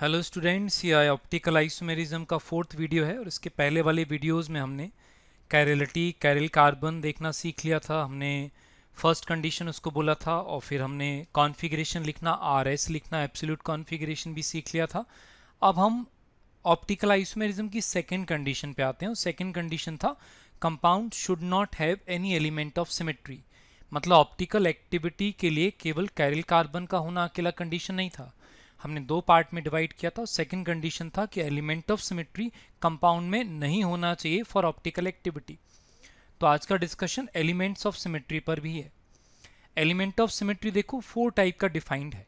hello students ये आई optical isomerism का फोर्थ वीडियो है और इसके पहले वाले वीडियोस में हमने कैरेलिटी कैरल कार्बन देखना सीख लिया था हमने फर्स्ट कंडीशन उसको बोला था और फिर हमने कॉन्फ़िगरेशन लिखना आर एस लिखना एब्सोल्यूट कॉन्फ़िगरेशन भी सीख लिया था अब हम ऑप्टिकल आइसोमेरिज्म की सेकेंड कंडीशन पर आते हैं और सेकेंड कंडीशन था compound should not have any element of symmetry मतलब ऑप्टिकल एक्टिविटी के लिए केवल कैरल कार्बन का होना अकेला कंडीशन नहीं था हमने दो पार्ट में डिवाइड किया था सेकंड कंडीशन था कि एलिमेंट ऑफ सिमेट्री कंपाउंड में नहीं होना चाहिए फॉर ऑप्टिकल एक्टिविटी तो आज का डिस्कशन एलिमेंट्स ऑफ सिमेट्री पर भी है एलिमेंट ऑफ सिमेट्री देखो फोर टाइप का डिफाइंड है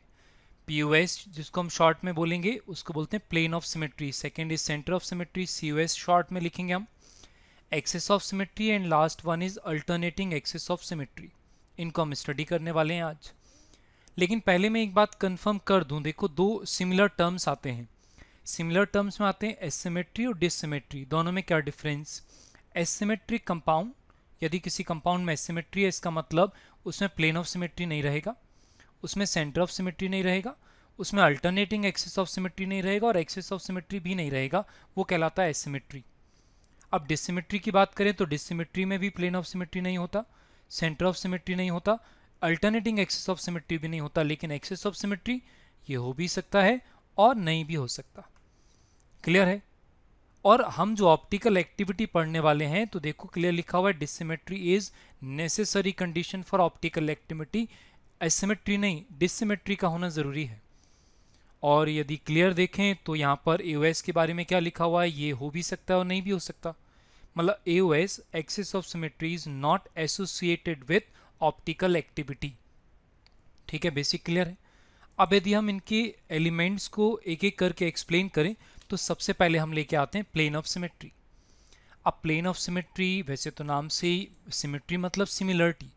पी जिसको हम शॉर्ट में बोलेंगे उसको बोलते हैं plane of symmetry second is centre of symmetry C short में लिखेंगे हम axis of symmetry and last one is alternating axis of symmetry इनको हम स्टडी करने वाले हैं आज लेकिन पहले मैं एक बात कंफर्म कर दूं देखो दो सिमिलर टर्म्स आते हैं सिमिलर टर्म्स में आते हैं एसिमेट्री और डिसमेट्री दोनों में क्या डिफरेंस एसिमेट्री कंपाउंड यदि किसी कंपाउंड में एसिमेट्री है इसका मतलब उसमें प्लेन ऑफ सिमेट्री नहीं रहेगा उसमें सेंटर ऑफ सिमेट्री नहीं रहेगा उसमें अल्टरनेटिंग एक्सेस ऑफ सिमेट्री नहीं रहेगा और एक्सेस ऑफ सिमेट्री भी नहीं रहेगा वो कहलाता है एसिमेट्री अब डिसिमेट्री की बात करें तो डिसिमेट्री में भी प्लेन ऑफ सिमेट्री नहीं होता सेंटर ऑफ सिमेट्री नहीं होता अल्टरनेटिंग एक्सेस ऑफ सिमेट्री भी नहीं होता लेकिन एक्सेस ऑफ सिमेट्री ये हो भी सकता है और नहीं भी हो सकता क्लियर है और हम जो ऑप्टिकल एक्टिविटी पढ़ने वाले हैं तो देखो क्लियर लिखा हुआ है dissymmetry is necessary condition for optical activity asymmetry नहीं डिसिमेट्री का होना ज़रूरी है और यदि क्लियर देखें तो यहाँ पर ए के बारे में क्या लिखा हुआ है ये हो भी सकता है और नहीं भी हो सकता मतलब a axis of symmetry is not associated with optical activity ठीक है बेसिक क्लियर है अब यदि हम इनके एलिमेंट्स को एक एक करके एक्सप्लेन करें तो सबसे पहले हम लेके आते हैं प्लेन ऑफ सिमेट्री अब प्लेन ऑफ सिमेट्री वैसे तो नाम से ही सिमेट्री मतलब सिमिलरिटी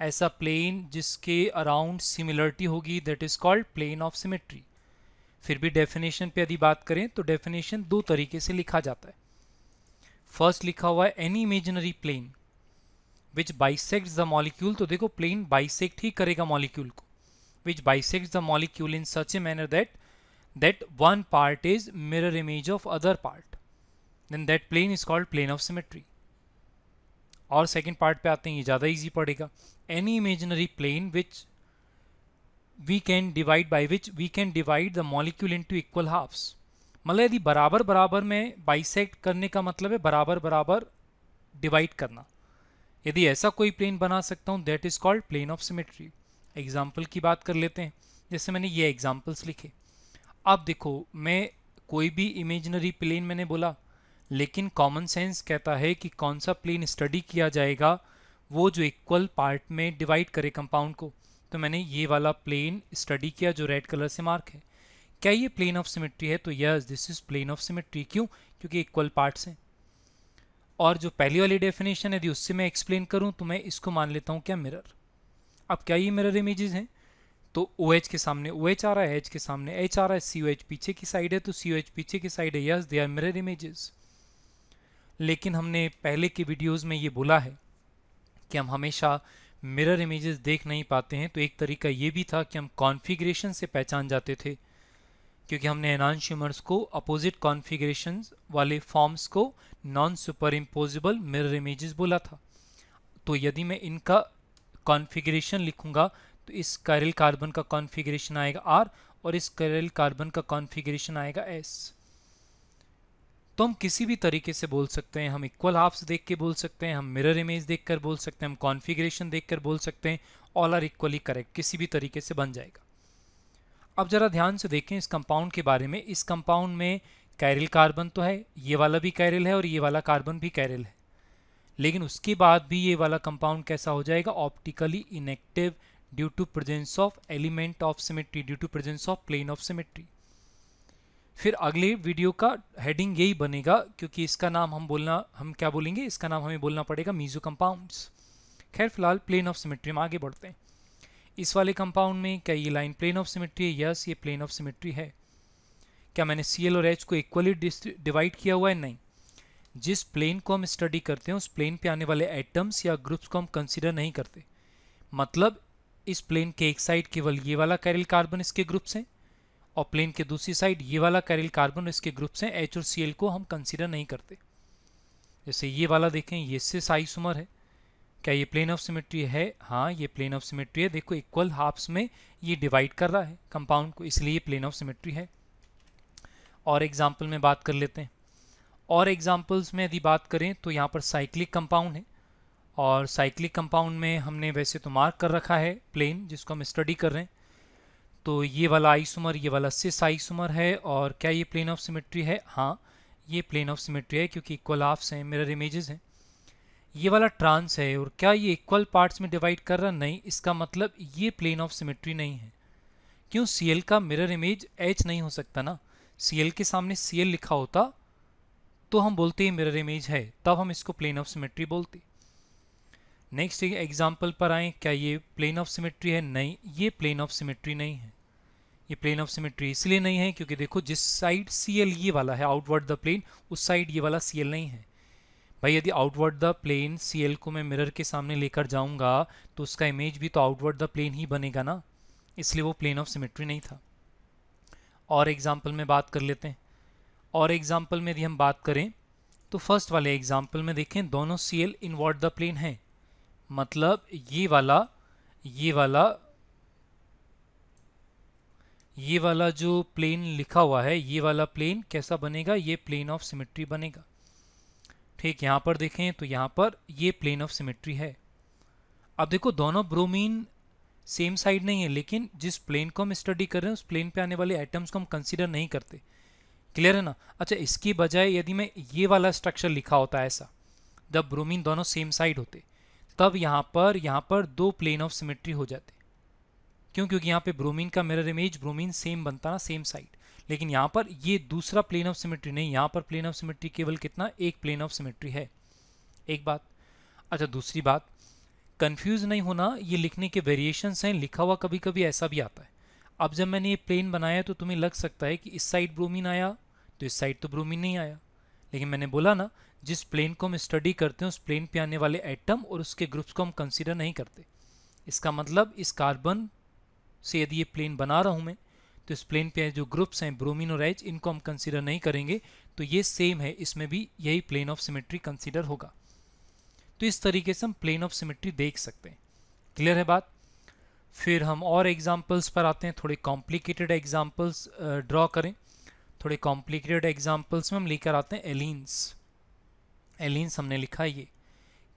ऐसा प्लेन जिसके अराउंड सिमिलरिटी होगी that is called plane of symmetry फिर भी डेफिनेशन पे यदि बात करें तो डेफिनेशन दो तरीके से लिखा जाता है फर्स्ट लिखा हुआ है any imaginary plane which bisect the molecule तो देखो प्लेन बाइसेक्ट ही करेगा मॉलिक्यूल को which bisect the molecule in such a manner that that one part is mirror image of other part then that plane is called plane of symmetry और second part पे आते हैं ये ज़्यादा easy पड़ेगा any imaginary plane which we can divide by which we can divide the molecule two equal halves मतलब यदि बराबर बराबर में बाइसेक्ट करने का मतलब है बराबर बराबर डिवाइड करना यदि ऐसा कोई प्लेन बना सकता हूँ that is called plane of symmetry example की बात कर लेते हैं जैसे मैंने ये एग्जाम्पल्स लिखे अब देखो मैं कोई भी इमेजनरी प्लेन मैंने बोला लेकिन कॉमन सेंस कहता है कि कौन सा प्लेन स्टडी किया जाएगा वो जो इक्वल पार्ट में डिवाइड करे कंपाउंड को तो मैंने ये वाला प्लेन स्टडी किया जो रेड कलर से मार्क है क्या ये प्लेन ऑफ सिमेट्री है तो yes this is plane of symmetry क्यों क्योंकि इक्वल पार्ट्स हैं और जो पहली वाली डेफिनेशन है यदि उससे मैं एक्सप्लेन करूँ तो मैं इसको मान लेता हूँ क्या मिरर अब क्या ये मिरर इमेजेस हैं तो ओ OH के सामने ओ OH आ रहा है एच के सामने एच आ रहा है सी OH पीछे की साइड है तो सी OH पीछे की साइड है yes they are mirror images लेकिन हमने पहले के वीडियोज में ये बोला है कि हम हमेशा मिरर इमेजेस देख नहीं पाते हैं तो एक तरीका ये भी था कि हम कॉन्फ़िगरेशन से पहचान जाते थे क्योंकि हमने एनानशियमर्स को अपोजिट कॉन्फ़िगरेशन वाले फॉर्म्स को non super imposable mirror images बोला था तो यदि मैं इनका कॉन्फ़िगरेशन लिखूंगा तो इस करल कार्बन का कॉन्फ़िगरेशन आएगा आर और इस करल कार्बन का कॉन्फ़िगरेशन आएगा एस तो हम किसी भी तरीके से बोल सकते हैं हम इक्वल हाफ्स देख के बोल सकते हैं हम मिरर इमेज देख कर बोल सकते हैं हम कॉन्फ़िगरेशन देख कर बोल सकते हैं ऑल आर इक्वली करेक्ट किसी भी तरीके से बन जाएगा अब ज़रा ध्यान से देखें इस कंपाउंड के बारे में इस कंपाउंड में कैरिल कार्बन तो है ये वाला भी कैरिल है और ये वाला कार्बन भी कैरिल है लेकिन उसके बाद भी ये वाला कंपाउंड कैसा हो जाएगा optically inactive due to presence of element of symmetry due to presence of plane of symmetry फिर अगले वीडियो का हेडिंग यही बनेगा क्योंकि इसका नाम हम बोलना हम क्या बोलेंगे इसका नाम हमें बोलना पड़ेगा मीजो कंपाउंड्स खैर फिलहाल प्लेन ऑफ सिमेट्री में आगे बढ़ते हैं इस वाले कंपाउंड में क्या ये लाइन प्लेन ऑफ सिमेट्री है यस ये प्लेन ऑफ सिमेट्री है क्या मैंने सी और एच को इक्वली डिवाइड किया हुआ है नहीं जिस प्लेन को हम स्टडी करते हैं उस प्लेन पे आने वाले एटम्स या ग्रुप्स को हम कंसिडर नहीं करते मतलब इस प्लेन के एक साइड केवल ये वाला कैरिल कार्बन इसके ग्रुप्स हैं और प्लेन के दूसरी साइड ये वाला कैरिल कार्बन इसके ग्रुप्स हैं एच और सी को हम कंसिडर नहीं करते जैसे ये वाला देखें ये इससे साइसुमर है क्या ये प्लेन ऑफ सिमेट्री है हाँ ये प्लेन ऑफ सिमेट्री है देखो इक्वल हाफ्स में ये डिवाइड कर रहा है कंपाउंड को इसलिए प्लेन ऑफ सिमेट्री है और एग्जाम्पल में बात कर लेते हैं और एग्जाम्पल्स में यदि बात करें तो यहाँ पर साइक्लिक कंपाउंड है और साइक्लिक कंपाउंड में हमने वैसे तो मार्क कर रखा है प्लेन जिसको हम स्टडी कर रहे हैं तो ये वाला आइसोमर ये वाला सिस आइसोमर है और क्या ये प्लेन ऑफ सिमेट्री है हाँ ये प्लेन ऑफ सिमेट्री है क्योंकि इक्वल हाफ्स हैं मिरर इमेजेस हैं ये वाला ट्रांस है और क्या ये इक्वल पार्ट्स में डिवाइड कर रहा नहीं इसका मतलब ये प्लेन ऑफ सिमेट्री नहीं है क्यों सी का मिरर इमेज एच नहीं हो सकता ना सी के सामने सी लिखा होता तो हम बोलते हैं मिरर इमेज है तब हम इसको प्लेन ऑफ सिमेट्री बोलते नेक्स्ट एग्जाम्पल पर आए क्या ये प्लेन ऑफ सिमेट्री है नहीं ये प्लेन ऑफ सिमेट्री नहीं है ये प्लेन ऑफ सिमेट्री इसलिए नहीं है क्योंकि देखो जिस साइड सी ये वाला है आउटवर्ड द प्लेन उस साइड ये वाला सी नहीं है भाई यदि आउटवर्ड द प्लेन सी को मैं मिरर के सामने लेकर जाऊंगा तो उसका इमेज भी तो आउटवर्ड द प्लेन ही बनेगा ना इसलिए वो प्लेन ऑफ सिमेट्री नहीं था और एग्जाम्पल में बात कर लेते हैं और एग्जाम्पल में यदि हम बात करें तो फर्स्ट वाले एग्जाम्पल में देखें दोनों सी एल द प्लेन है मतलब ये वाला ये वाला ये वाला जो प्लेन लिखा हुआ है ये वाला प्लेन कैसा बनेगा ये प्लेन ऑफ सिमेट्री बनेगा ठीक यहाँ पर देखें तो यहाँ पर ये प्लेन ऑफ सिमेट्री है अब देखो दोनों ब्रोमीन सेम साइड नहीं है लेकिन जिस प्लेन को हम स्टडी कर रहे हैं उस प्लेन पे आने वाले आइटम्स को हम कंसिडर नहीं करते क्लियर है ना अच्छा इसकी बजाय यदि मैं ये वाला स्ट्रक्चर लिखा होता ऐसा जब ब्रोमीन दोनों सेम साइड होते तब यहाँ पर यहाँ पर दो प्लेन ऑफ सिमेट्री हो जाते क्यों क्योंकि यहाँ पे ब्रोमीन का मिरर इमेज ब्रोमीन सेम बनता ना सेम साइड लेकिन यहाँ पर ये दूसरा प्लेन ऑफ सिमेट्री नहीं यहाँ पर प्लेन ऑफ सिमेट्री केवल कितना एक प्लेन ऑफ सिमेट्री है एक बात अच्छा दूसरी बात कन्फ्यूज नहीं होना ये लिखने के वेरिएशन हैं लिखा हुआ कभी कभी ऐसा भी आता है अब जब मैंने ये प्लेन बनाया तो तुम्हें लग सकता है कि इस साइड ब्रोमिन आया तो इस साइड तो ब्रोमिन नहीं आया लेकिन मैंने बोला ना जिस प्लेन को हम स्टडी करते हैं उस प्लेन पे आने वाले एटम और उसके ग्रुप्स को हम कंसीडर नहीं करते इसका मतलब इस कार्बन से यदि ये प्लेन बना रहा हूँ मैं तो इस प्लेन पे जो ग्रुप्स हैं ब्रोमीन और एच इनको हम कंसिडर नहीं करेंगे तो ये सेम है इसमें भी यही प्लेन ऑफ सिमेट्री कंसिडर होगा तो इस तरीके से हम प्लेन ऑफ सिमेट्री देख सकते हैं क्लियर है बात फिर हम और एग्जाम्पल्स पर आते हैं थोड़े कॉम्प्लिकेटेड एग्जाम्पल्स ड्रॉ करें थोड़े कॉम्प्लिकेटेड एग्जाम्पल्स में हम लेकर आते हैं एलिन्स एलिन्स हमने लिखा ये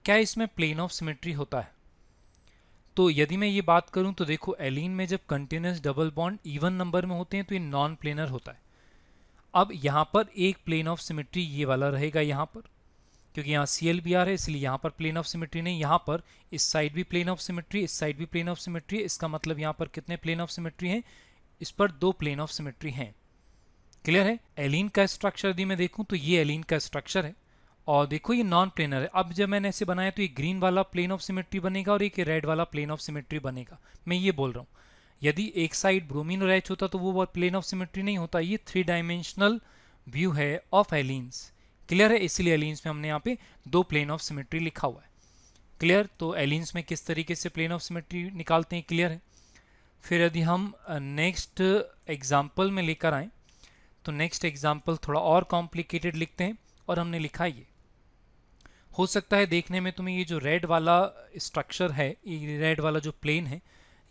क्या इसमें प्लेन ऑफ सिमेट्री होता है तो यदि मैं ये बात करूं तो देखो एलिन में जब continuous double bond even number में होते हैं तो ये नॉन प्लेनर होता है अब यहाँ पर एक प्लेन ऑफ सिमेट्री ये वाला रहेगा यहाँ पर क्योंकि यहाँ सी एल बी आर है इसलिए यहाँ पर प्लेन ऑफ सिमेट्री नहीं यहाँ पर इस साइड भी प्लेन ऑफ सिमेट्री इस साइड भी प्लेन ऑफ सिमेट्री इसका मतलब यहाँ पर कितने प्लेन ऑफ सिमेट्री हैं इस पर दो प्लेन ऑफ सिमेट्री हैं क्लियर है एलिन का स्ट्रक्चर यदि मैं देखूँ तो ये एलिन का स्ट्रक्चर है और देखो ये नॉन प्लेनर है अब जब मैंने ऐसे बनाया तो ये ग्रीन वाला प्लेन ऑफ सिमेट्री बनेगा और एक रेड वाला प्लेन ऑफ सिमेट्री बनेगा मैं ये बोल रहा हूँ यदि एक साइड ब्रोमीन और एच होता तो वो प्लेन ऑफ सिमेट्री नहीं होता ये थ्री डायमेंशनल व्यू है ऑफ एलिन्स क्लियर है इसीलिए एलिन्स में हमने यहाँ पे दो प्लेन ऑफ सिमेट्री लिखा हुआ है क्लियर तो एलिन्स में किस तरीके से प्लेन ऑफ सिमेट्री निकालते हैं क्लियर है फिर यदि हम नेक्स्ट एग्जाम्पल में लेकर आएँ तो नेक्स्ट एग्जाम्पल थोड़ा और कॉम्प्लिकेटेड लिखते हैं और हमने लिखा ये हो सकता है देखने में तुम्हें ये जो रेड वाला स्ट्रक्चर है ये रेड वाला जो प्लेन है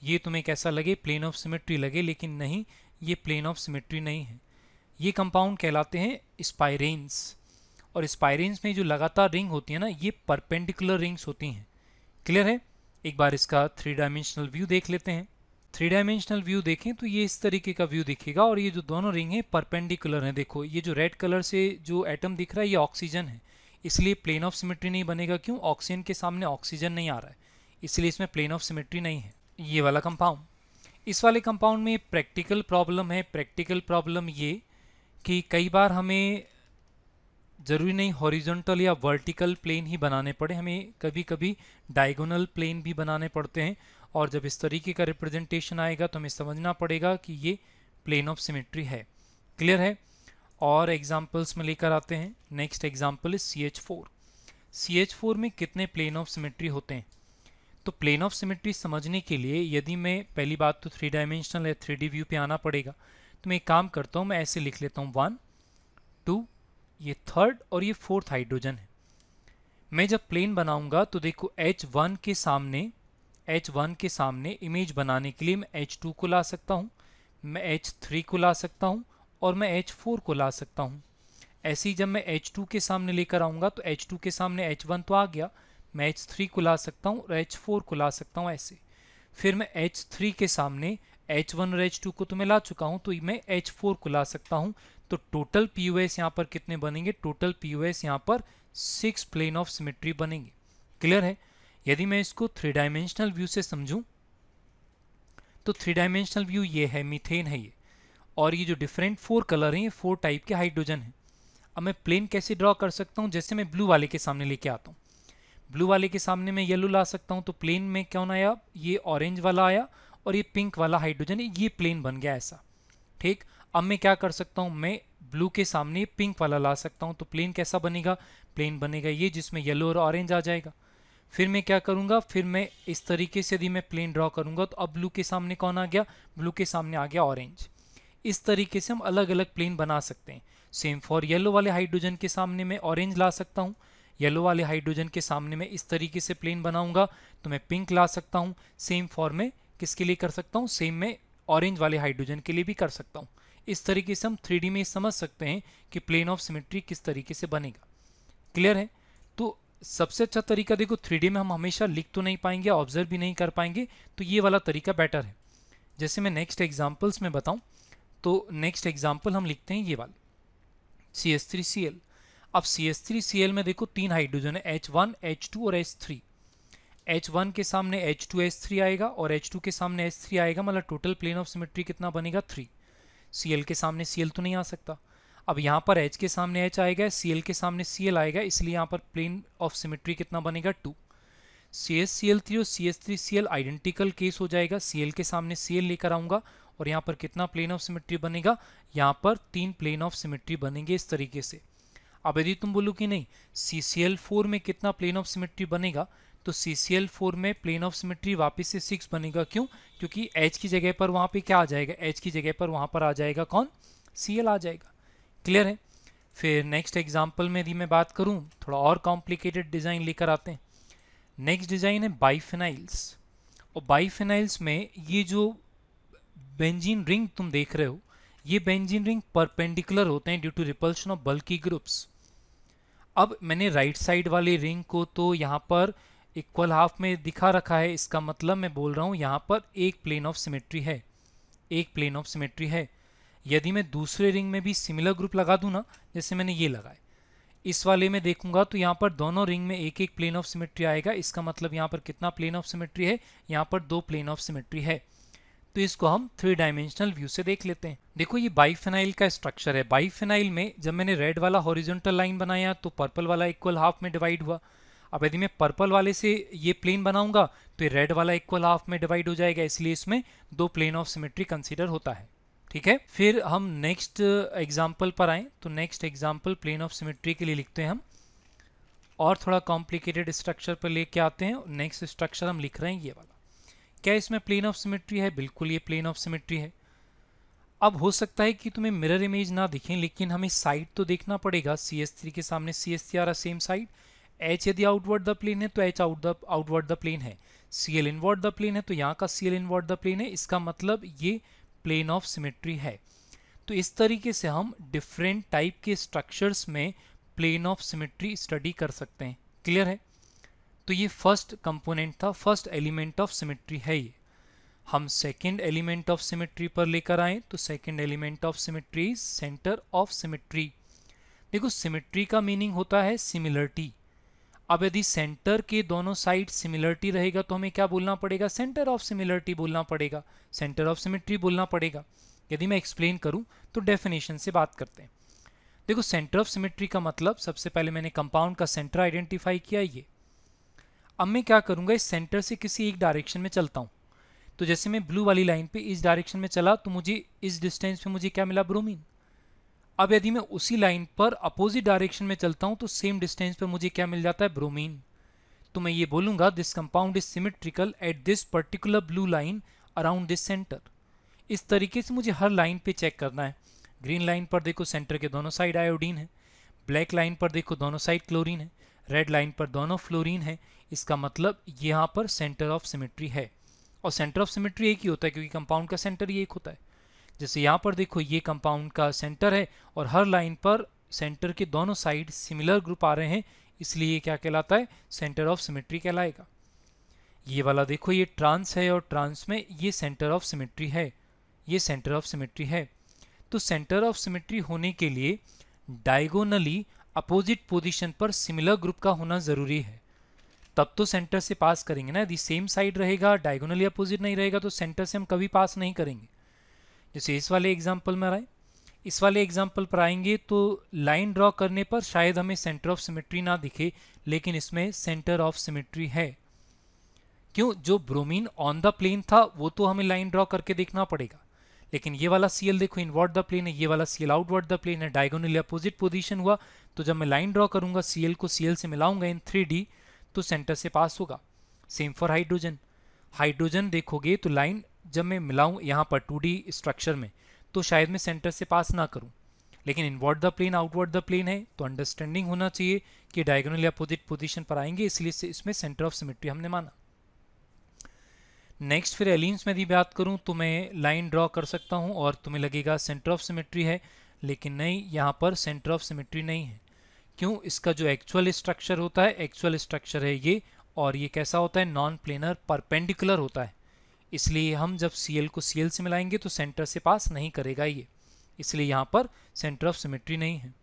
ये तुम्हें कैसा लगे प्लेन ऑफ सिमेट्री लगे लेकिन नहीं ये प्लेन ऑफ सिमेट्री नहीं है ये कंपाउंड कहलाते हैं स्पायरेंस और स्पायरेंस में जो लगातार रिंग होती है ना ये परपेंडिकुलर रिंग्स होती हैं क्लियर है एक बार इसका थ्री डायमेंशनल व्यू देख लेते हैं थ्री डायमेंशनल व्यू देखें तो ये इस तरीके का व्यू दिखेगा और ये जो दोनों रिंग है परपेंडिकुलर हैं देखो ये जो रेड कलर से जो एटम दिख रहा है ये ऑक्सीजन है इसलिए प्लेन ऑफ सिमेट्री नहीं बनेगा क्यों ऑक्सीजन के सामने ऑक्सीजन नहीं आ रहा है इसलिए इसमें प्लेन ऑफ सिमेट्री नहीं है ये वाला कंपाउंड इस वाले कंपाउंड में प्रैक्टिकल प्रॉब्लम है प्रैक्टिकल प्रॉब्लम ये कि कई बार हमें ज़रूरी नहीं हॉरिजॉन्टल या वर्टिकल प्लेन ही बनाने पड़े हमें कभी कभी डायगोनल प्लेन भी बनाने पड़ते हैं और जब इस तरीके का रिप्रेजेंटेशन आएगा तो हमें समझना पड़ेगा कि ये प्लेन ऑफ सिमेट्री है क्लियर है और एग्जाम्पल्स में लेकर आते हैं next example is C H four C H four में कितने प्लेन ऑफ सिमेट्री होते हैं तो प्लेन ऑफ सिमेट्री समझने के लिए यदि मैं पहली बात तो थ्री डायमेंशनल या थ्री डी व्यू पे आना पड़ेगा तो मैं एक काम करता हूँ मैं ऐसे लिख लेता हूँ वन टू ये थर्ड और ये फोर्थ हाइड्रोजन है मैं जब प्लेन बनाऊंगा तो देखो एच वन के सामने एच वन के सामने इमेज बनाने के लिए मैं एच टू को ला सकता हूँ मैं एच थ्री को ला सकता हूँ और मैं H4 को ला सकता हूँ ऐसे ही जब मैं H2 के सामने लेकर आऊँगा तो H2 के सामने H1 तो आ गया मैं H3 को ला सकता हूँ और H4 को ला सकता हूँ ऐसे फिर मैं H3 के सामने H1 और H2 को तो मैं ला चुका हूँ तो मैं H4 को ला सकता हूँ तो टोटल पी यू एस यहाँ पर कितने बनेंगे टोटल पी यू एस यहाँ पर सिक्स प्लेन ऑफ सिमेट्री बनेंगे क्लियर है यदि मैं इसको थ्री डायमेंशनल व्यू से समझूं तो थ्री डायमेंशनल व्यू ये है मीथेन है ये और ये जो डिफरेंट फोर कलर हैं ये फोर टाइप के हाइड्रोजन हैं अब मैं प्लेन कैसे ड्रॉ कर सकता हूँ जैसे मैं ब्लू वाले के सामने लेके आता हूँ ब्लू वाले के सामने मैं येलो ला सकता हूँ तो प्लेन में क्यों आया ये ऑरेंज वाला आया और ये पिंक वाला हाइड्रोजन ये प्लेन बन गया ऐसा ठीक अब मैं क्या कर सकता हूँ मैं ब्लू के सामने पिंक वाला ला सकता हूँ तो प्लेन कैसा बनेगा प्लेन बनेगा ये जिसमें येलो और ऑरेंज आ जाएगा फिर मैं क्या करूँगा फिर मैं इस तरीके से यदि मैं प्लेन ड्रॉ करूँगा तो अब ब्लू के सामने कौन आ गया ब्लू के सामने आ गया ऑरेंज इस तरीके से हम अलग अलग प्लेन बना सकते हैं सेम फॉर येलो वाले हाइड्रोजन के सामने मैं ऑरेंज ला सकता हूँ येलो वाले हाइड्रोजन के सामने मैं इस तरीके से प्लेन बनाऊंगा तो मैं पिंक ला सकता हूँ सेम फॉर में किसके लिए कर सकता हूँ सेम में ऑरेंज वाले हाइड्रोजन के लिए भी कर सकता हूँ इस तरीके से हम थ्री में समझ सकते हैं कि प्लेन ऑफ सिमेट्री किस तरीके से बनेगा क्लियर है तो सबसे अच्छा तरीका देखो थ्री में हम हमेशा लिख तो नहीं पाएंगे ऑब्जर्व भी नहीं कर पाएंगे तो ये वाला तरीका बेटर है जैसे मैं नेक्स्ट एग्जाम्पल्स में बताऊँ तो नेक्स्ट एग्जाम्पल हम लिखते हैं ये वाले C S three C L अब C S three C L में देखो तीन हाइड्रोजन है एच वन एच टू और एच थ्री एच वन के सामने एच टू एच थ्री आएगा और एच टू के सामने एच थ्री आएगा मतलब टोटल प्लेन ऑफ सिमेट्री कितना बनेगा थ्री सी एल के सामने सी एल तो नहीं आ सकता अब यहाँ पर एच के सामने एच आएगा सी एल के सामने सी एल आएगा इसलिए यहाँ पर प्लेन ऑफ सिमेट्री कितना बनेगा two C S C L three और C S three C L identical case हो जाएगा सी एल के सामने सी एल लेकर आऊँगा और यहाँ पर कितना प्लेन ऑफ सिमेट्री बनेगा यहाँ पर तीन प्लेन ऑफ सिमेट्री बनेंगे इस तरीके से अब यदि तुम बोलो कि नहीं सी सी एल फोर में कितना प्लेन ऑफ सिमेट्री बनेगा तो सी सी एल फोर में प्लेन ऑफ सिमेट्री वापस से सिक्स बनेगा क्यों क्योंकि एच की जगह पर वहाँ पे क्या आ जाएगा एच की जगह पर वहाँ पर आ जाएगा कौन सी एल आ जाएगा क्लियर है फिर नेक्स्ट एग्जाम्पल में यदि मैं बात करूँ थोड़ा और कॉम्प्लिकेटेड डिज़ाइन लेकर आते हैं नेक्स्ट डिज़ाइन है बाईफिनाइल्स और बाईफिनाइल्स में ये जो बेंजीन रिंग तुम देख रहे हो ये बेंजीन रिंग परपेंडिकुलर होते हैं due to repulsion of bulky groups अब मैंने राइट साइड वाली रिंग को तो यहाँ पर इक्वल हाफ में दिखा रखा है इसका मतलब मैं बोल रहा हूँ यहाँ पर एक प्लेन ऑफ सिमेट्री है एक प्लेन ऑफ सिमेट्री है यदि मैं दूसरे रिंग में भी सिमिलर ग्रुप लगा दूँ ना जैसे मैंने ये लगाए इस वाले में देखूंगा तो यहाँ पर दोनों रिंग में एक एक प्लेन ऑफ सिमेट्री आएगा इसका मतलब यहाँ पर कितना प्लेन ऑफ सिमेट्री है यहाँ पर दो प्लेन ऑफ सिमेट्री है तो इसको हम थ्री डायमेंशनल व्यू से देख लेते हैं देखो ये बाईफेनाइल का स्ट्रक्चर है बाईफेनाइल में जब मैंने रेड वाला हॉरिजॉन्टल लाइन बनाया तो पर्पल वाला इक्वल हाफ में डिवाइड हुआ अब यदि मैं पर्पल वाले से ये प्लेन बनाऊंगा तो ये रेड वाला इक्वल हाफ में डिवाइड हो जाएगा इसलिए इसमें दो प्लेन ऑफ सिमेट्री कंसिडर होता है ठीक है फिर हम नेक्स्ट एग्जाम्पल पर आए तो next example plane of symmetry के लिए लिखते हैं हम और थोड़ा कॉम्प्लिकेटेड स्ट्रक्चर पर लेके आते हैं नेक्स्ट स्ट्रक्चर हम लिख रहे हैं ये वाला क्या इसमें प्लेन ऑफ सिमेट्री है बिल्कुल ये प्लेन ऑफ सिमेट्री है अब हो सकता है कि तुम्हें मिरर इमेज ना दिखें लेकिन हमें साइड तो देखना पड़ेगा सी एस थ्री के सामने सी एस थ्री आ रहा सेम साइड एच यदि आउटवर्ड द प्लेन है तो H out the outward the plane है C L inward the plane है तो यहाँ का C L inward the plane है इसका मतलब ये प्लेन ऑफ सिमेट्री है तो इस तरीके से हम डिफरेंट टाइप के स्ट्रक्चर्स में प्लेन ऑफ सिमेट्री स्टडी कर सकते हैं क्लियर है तो ये फर्स्ट कंपोनेंट था फर्स्ट एलिमेंट ऑफ सिमेट्री है ये हम सेकेंड एलिमेंट ऑफ सिमेट्री पर लेकर आए तो second element of symmetry is centre of symmetry देखो सिमेट्री का मीनिंग होता है सिमिलरिटी अब यदि सेंटर के दोनों साइड सिमिलरिटी रहेगा तो हमें क्या बोलना पड़ेगा सेंटर ऑफ सिमिलरिटी बोलना पड़ेगा सेंटर ऑफ सिमेट्री बोलना पड़ेगा यदि मैं एक्सप्लेन करूं तो डेफिनेशन से बात करते हैं देखो सेंटर ऑफ सिमेट्री का मतलब सबसे पहले मैंने कंपाउंड का सेंटर आइडेंटिफाई किया ये अब मैं क्या करूँगा इस सेंटर से किसी एक डायरेक्शन में चलता हूँ तो जैसे मैं ब्लू वाली लाइन पे इस डायरेक्शन में चला तो मुझे इस डिस्टेंस पे मुझे क्या मिला ब्रोमीन अब यदि मैं उसी लाइन पर अपोजिट डायरेक्शन में चलता हूँ तो सेम डिस्टेंस पे मुझे क्या मिल जाता है ब्रोमीन तो मैं ये बोलूँगा this compound is symmetrical at this particular blue line around this centre इस तरीके से मुझे हर लाइन पे चेक करना है ग्रीन लाइन पर देखो सेंटर के दोनों साइड आयोडीन है ब्लैक लाइन पर देखो दोनों साइड क्लोरीन है रेड लाइन पर दोनों फ्लोरीन है इसका मतलब यहाँ पर सेंटर ऑफ सिमेट्री है और सेंटर ऑफ सिमेट्री एक ही होता है क्योंकि कंपाउंड का सेंटर ही एक होता है जैसे यहाँ पर देखो ये कंपाउंड का सेंटर है और हर लाइन पर सेंटर के दोनों साइड सिमिलर ग्रुप आ रहे हैं इसलिए क्या कहलाता है सेंटर ऑफ सिमेट्री कहलाएगा ये वाला देखो ये ट्रांस है और ट्रांस में ये सेंटर ऑफ सिमेट्री है ये सेंटर ऑफ सिमेट्री है तो सेंटर ऑफ सिमेट्री होने के लिए डायगोनली अपोजिट पोजिशन पर सिमिलर ग्रुप का होना ज़रूरी है तब तो सेंटर से पास करेंगे ना यदि सेम साइड रहेगा डायगोनली अपोजिट नहीं रहेगा तो सेंटर से हम कभी पास नहीं करेंगे जैसे इस वाले एग्जाम्पल में आए इस वाले एग्जाम्पल पर आएंगे तो लाइन ड्रॉ करने पर शायद हमें सेंटर ऑफ सिमेट्री ना दिखे लेकिन इसमें सेंटर ऑफ सिमेट्री है क्यों जो ब्रोमीन ऑन द प्लेन था वो तो हमें लाइन ड्रॉ करके देखना पड़ेगा लेकिन ये वाला सीएल देखो इनवर्ड द प्लेन है ये वाला सीएल आउटवर्ड द प्लेन है डायगोनली अपोजिट पोजीशन हुआ तो जब मैं लाइन ड्रॉ करूंगा सीएल को सीएल से मिलाऊंगा इन थ्री तो सेंटर से पास होगा सेम फॉर हाइड्रोजन हाइड्रोजन देखोगे तो लाइन जब मैं मिलाऊं यहाँ पर टू स्ट्रक्चर में तो शायद मैं सेंटर से पास ना करूँ लेकिन inward the plane outward the plane है तो अंडरस्टैंडिंग होना चाहिए कि डायगोनल अपोजिट पोजीशन पर आएंगे इसलिए से इसमें सेंटर ऑफ सिमेट्री हमने माना नेक्स्ट फिर एलियंस में भी बात करूं तो मैं लाइन ड्रॉ कर सकता हूं और तुम्हें लगेगा सेंटर ऑफ सिमेट्री है लेकिन नहीं यहाँ पर सेंटर ऑफ सिमेट्री नहीं है क्यों इसका जो एक्चुअल स्ट्रक्चर होता है एक्चुअल स्ट्रक्चर है ये और ये कैसा होता है नॉन प्लेनर परपेंडिकुलर होता है इसलिए हम जब सी को सी से मिलाएंगे तो सेंटर से पास नहीं करेगा ये इसलिए यहाँ पर सेंटर ऑफ सिमेट्री नहीं है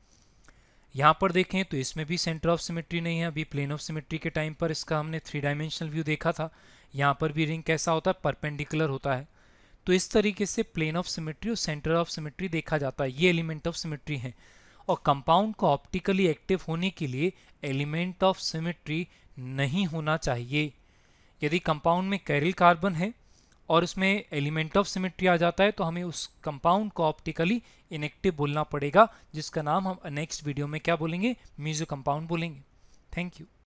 यहाँ पर देखें तो इसमें भी सेंटर ऑफ सिमेट्री नहीं है अभी प्लेन ऑफ सिमेट्री के टाइम पर इसका हमने थ्री डायमेंशनल व्यू देखा था यहाँ पर भी रिंग कैसा होता है परपेंडिकुलर होता है तो इस तरीके से प्लेन ऑफ सिमेट्री और सेंटर ऑफ सिमेट्री देखा जाता है ये एलिमेंट ऑफ सिमेट्री हैं और कंपाउंड को ऑप्टिकली एक्टिव होने के लिए एलिमेंट ऑफ सिमेट्री नहीं होना चाहिए यदि कंपाउंड में कैरिल कार्बन है और उसमें एलिमेंट ऑफ सिमेट्री आ जाता है तो हमें उस कंपाउंड को ऑप्टिकली इनएक्टिव बोलना पड़ेगा जिसका नाम हम नेक्स्ट वीडियो में क्या बोलेंगे म्यूजियो कंपाउंड बोलेंगे थैंक यू